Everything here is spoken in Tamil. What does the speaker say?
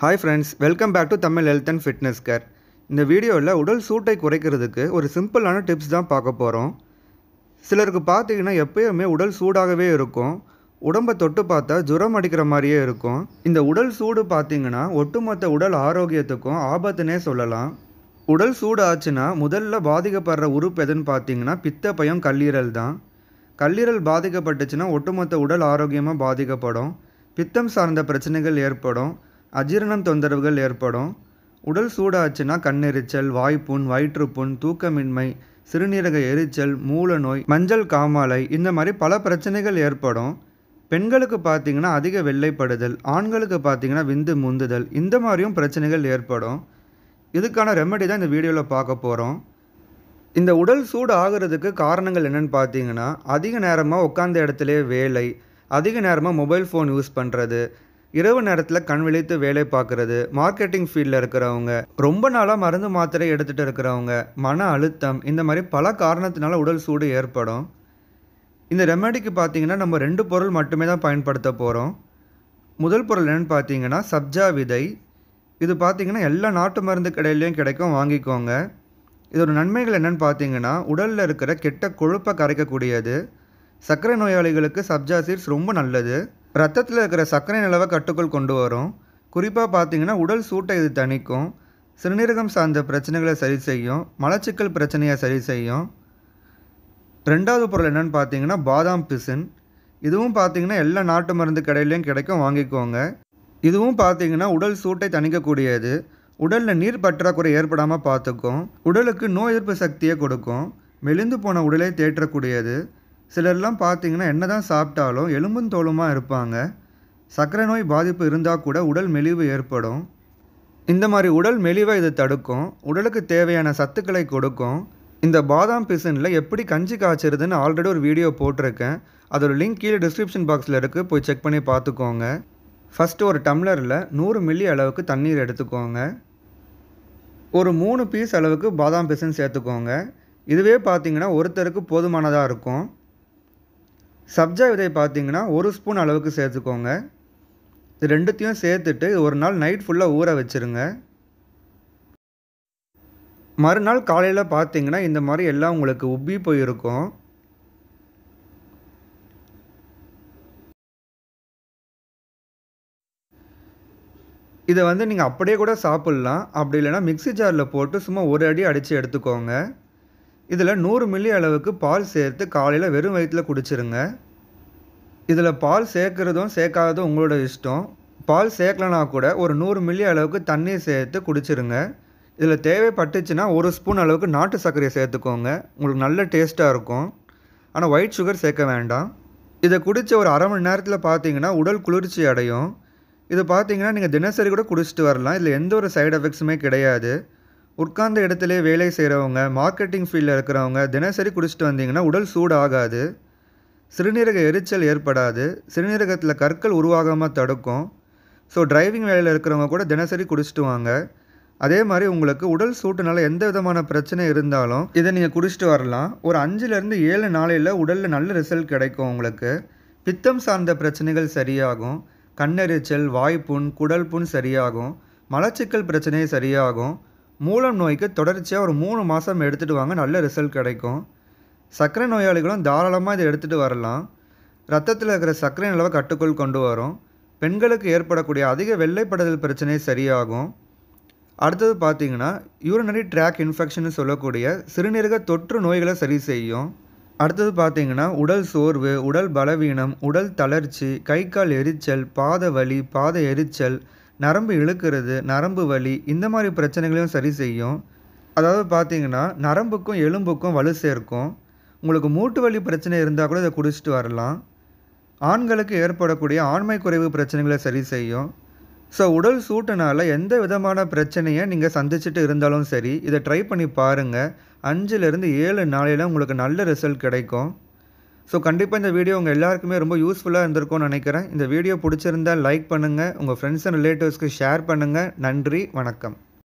hi friends welcome back to Tamil health and fitness care இந்த வீடியோவில் உடல் சூட்டை குறைக்கிறதுக்கு ஒரு சிம்பிளான டிப்ஸ் தான் பார்க்க போகிறோம் சிலருக்கு பார்த்தீங்கன்னா எப்போயுமே உடல் சூடாகவே இருக்கும் உடம்பை தொட்டு பார்த்தா ஜுரம் அடிக்கிற மாதிரியே இருக்கும் இந்த உடல் சூடு பார்த்தீங்கன்னா ஒட்டுமொத்த உடல் ஆரோக்கியத்துக்கும் ஆபத்துனே சொல்லலாம் உடல் சூடு ஆச்சுன்னா முதல்ல பாதிக்கப்படுற உறுப்பு எதுன்னு பார்த்தீங்கன்னா பித்த பயம் கல்லீரல் தான் கல்லீரல் பாதிக்கப்பட்டுச்சுன்னா ஒட்டுமொத்த உடல் ஆரோக்கியமாக பாதிக்கப்படும் பித்தம் சார்ந்த பிரச்சனைகள் ஏற்படும் அஜீரணம் தொந்தரவுகள் ஏற்படும் உடல் சூடாச்சுன்னா கண்ணெரிச்சல் வாய்ப்புண் வயிற்றுப்புண் தூக்கமின்மை சிறுநீரக எரிச்சல் மூல நோய் மஞ்சள் காமாலை இந்த மாதிரி பல பிரச்சனைகள் ஏற்படும் பெண்களுக்கு பார்த்தீங்கன்னா அதிக வெள்ளைப்படுதல் ஆண்களுக்கு பார்த்தீங்கன்னா விந்து முந்துதல் இந்த மாதிரியும் பிரச்சனைகள் ஏற்படும் இதுக்கான ரெமெடி தான் இந்த வீடியோவில் பார்க்க போகிறோம் இந்த உடல் சூடு ஆகிறதுக்கு காரணங்கள் என்னென்னு பார்த்தீங்கன்னா அதிக நேரமாக உட்காந்த இடத்துலே வேலை அதிக நேரமாக மொபைல் ஃபோன் யூஸ் பண்ணுறது இரவு நேரத்தில் கண் விழித்து வேலை பார்க்குறது மார்க்கெட்டிங் ஃபீல்டில் இருக்கிறவங்க ரொம்ப நாளாக மருந்து மாத்திரை எடுத்துகிட்டு இருக்கிறவங்க மன அழுத்தம் இந்த மாதிரி பல காரணத்தினால உடல் சூடு ஏற்படும் இந்த ரெமெடிக்கு பார்த்தீங்கன்னா நம்ம ரெண்டு பொருள் மட்டுமே தான் பயன்படுத்த போகிறோம் முதல் பொருள் என்னென்னு பார்த்தீங்கன்னா சப்ஜா விதை இது பார்த்திங்கன்னா எல்லா நாட்டு மருந்து கடையிலையும் கிடைக்கும் வாங்கிக்கோங்க இதோட நன்மைகள் என்னென்னு பார்த்தீங்கன்னா உடலில் இருக்கிற கெட்ட கொழுப்பை கரைக்கக்கூடியது சர்க்கரை நோயாளிகளுக்கு சப்ஜா சீட்ஸ் ரொம்ப நல்லது ரத்தத்தில் இருக்கிற சர்க்கரை நிலவை கட்டுக்குள் கொண்டு வரும் குறிப்பாக பார்த்தீங்கன்னா உடல் சூட்டை இது தணிக்கும் சிறுநீரகம் சார்ந்த பிரச்சனைகளை சரி செய்யும் மலச்சிக்கல் பிரச்சனையை சரி செய்யும் ரெண்டாவது பொருள் என்னென்னு பார்த்தீங்கன்னா பாதாம் பிசின் இதுவும் பார்த்தீங்கன்னா எல்லா நாட்டு மருந்து கடையிலையும் கிடைக்கும் வாங்கிக்கோங்க இதுவும் பார்த்தீங்கன்னா உடல் சூட்டை தணிக்கக்கூடியது உடலில் நீர் பற்றாக்குறை ஏற்படாமல் பார்த்துக்கும் உடலுக்கு நோய் எதிர்ப்பு சக்தியை கொடுக்கும் மெலிந்து போன உடலை தேற்றக்கூடியது சிலர்லாம் பார்த்தீங்கன்னா என்ன தான் சாப்பிட்டாலும் எலும்பும் தோலுமாக இருப்பாங்க சர்க்கரை நோய் பாதிப்பு இருந்தால் கூட உடல் மெலிவு ஏற்படும் இந்த மாதிரி உடல் மெலிவை இதை தடுக்கும் உடலுக்கு தேவையான சத்துக்களை கொடுக்கும் இந்த பாதாம் பிசனில் எப்படி கஞ்சி காய்ச்சிருதுன்னு ஆல்ரெடி ஒரு வீடியோ போட்டிருக்கேன் அதோடய லிங்க் கீழே டிஸ்கிரிப்ஷன் பாக்ஸில் இருக்குது போய் செக் பண்ணி பார்த்துக்கோங்க ஃபஸ்ட்டு ஒரு டம்ளரில் நூறு மில்லி அளவுக்கு தண்ணீர் எடுத்துக்கோங்க ஒரு மூணு பீஸ் அளவுக்கு பாதாம் பிசன் சேர்த்துக்கோங்க இதுவே பார்த்தீங்கன்னா ஒருத்தருக்கு போதுமானதாக இருக்கும் சப்ஜா விதை பார்த்தீங்கன்னா ஒரு ஸ்பூன் அளவுக்கு சேர்த்துக்கோங்க இது ரெண்டுத்தையும் சேர்த்துட்டு ஒரு நாள் நைட் ஃபுல்லாக ஊற வச்சுருங்க மறுநாள் காலையில் பார்த்தீங்கன்னா இந்த மாதிரி எல்லாம் உங்களுக்கு உப்பி போயிருக்கும் இதை வந்து நீங்கள் அப்படியே கூட சாப்பிட்லாம் அப்படி இல்லைனா மிக்சி ஜாரில் போட்டு சும்மா ஒரு அடி அடித்து எடுத்துக்கோங்க இதில் நூறு மில்லி அளவுக்கு பால் சேர்த்து காலையில் வெறும் வயிற்றில் குடிச்சிருங்க இதில் பால் சேர்க்குறதும் சேர்க்காததும் உங்களோட இஷ்டம் பால் சேர்க்கலனா கூட ஒரு நூறு மில்லி அளவுக்கு தண்ணீர் சேர்த்து குடிச்சிருங்க இதில் தேவைப்பட்டுச்சுன்னா ஒரு ஸ்பூன் அளவுக்கு நாட்டு சர்க்கரையை சேர்த்துக்கோங்க உங்களுக்கு நல்ல டேஸ்ட்டாக இருக்கும் ஆனால் ஒயிட் சுகர் சேர்க்க வேண்டாம் இதை குடித்த ஒரு அரை மணி நேரத்தில் பார்த்தீங்கன்னா உடல் குளிர்ச்சி அடையும் இதை பார்த்தீங்கன்னா நீங்கள் தினசரி கூட குடிச்சிட்டு வரலாம் இதில் எந்த ஒரு சைடு எஃபெக்ட்ஸுமே கிடையாது உட்கார்ந்த இடத்துலே வேலை செய்கிறவங்க மார்க்கெட்டிங் ஃபீல்டில் இருக்கிறவங்க தினசரி குடிச்சிட்டு வந்தீங்கன்னா உடல் சூடாகாது சிறுநீரக எரிச்சல் ஏற்படாது சிறுநீரகத்தில் கற்கள் உருவாகாமல் தடுக்கும் ஸோ டிரைவிங் வேலையில் இருக்கிறவங்க கூட தினசரி குடிச்சிட்டு வாங்க அதே மாதிரி உங்களுக்கு உடல் சூட்டுனால எந்த விதமான பிரச்சனை இருந்தாலும் இதை நீங்கள் குடிச்சிட்டு வரலாம் ஒரு அஞ்சுலேருந்து ஏழு நாளையில் உடலில் நல்ல ரிசல்ட் கிடைக்கும் உங்களுக்கு பித்தம் சார்ந்த பிரச்சனைகள் சரியாகும் கண்ணெரிச்சல் வாய்ப்புண் குடல் புண் சரியாகும் மலச்சிக்கல் பிரச்சனையே சரியாகும் மூலம் நோய்க்கு தொடர்ச்சியாக ஒரு மூணு மாதம் எடுத்துகிட்டு வாங்க நல்ல ரிசல்ட் கிடைக்கும் சர்க்கரை நோயாளிகளும் தாராளமாக இதை எடுத்துகிட்டு வரலாம் ரத்தத்தில் இருக்கிற சர்க்கரை நிலவை கட்டுக்குள் கொண்டு வரும் பெண்களுக்கு ஏற்படக்கூடிய அதிக வெள்ளைப்படுதல் பிரச்சனை சரியாகும் அடுத்தது பார்த்திங்கன்னா யூரினரி ட்ராக் இன்ஃபெக்ஷன் சொல்லக்கூடிய சிறுநீரக தொற்று நோய்களை சரி செய்யும் அடுத்தது பார்த்தீங்கன்னா உடல் சோர்வு உடல் பலவீனம் உடல் தளர்ச்சி கை கால் எரிச்சல் பாத வலி பாத எரிச்சல் நரம்பு இழுக்கிறது நரம்பு வலி இந்த மாதிரி பிரச்சனைகளையும் சரி செய்யும் அதாவது பார்த்தீங்கன்னா நரம்புக்கும் எலும்புக்கும் வலு சேர்க்கும் உங்களுக்கு மூட்டு வலி பிரச்சனை இருந்தால் கூட இதை குடிச்சிட்டு வரலாம் ஆண்களுக்கு ஏற்படக்கூடிய ஆண்மை குறைவு பிரச்சனைகளை சரி செய்யும் ஸோ உடல் சூட்டுனால் எந்த விதமான பிரச்சனையை நீங்கள் சந்திச்சுட்டு இருந்தாலும் சரி இதை ட்ரை பண்ணி பாருங்கள் அஞ்சுலேருந்து ஏழு நாளையில் உங்களுக்கு நல்ல ரிசல்ட் கிடைக்கும் ஸோ கண்டிப்பாக இந்த வீடியோ உங்கள் எல்லாருக்குமே ரொம்ப யூஸ்ஃபுல்லாக இருந்திருக்கும்னு நினைக்கிறேன் இந்த வீடியோ பிடிச்சிருந்தால் லைக் பண்ணுங்கள் உங்கள் ஃப்ரெண்ட்ஸ் அண்ட் ரிலேட்டிவ்ஸ்க்கு ஷேர் பண்ணுங்கள் நன்றி வணக்கம்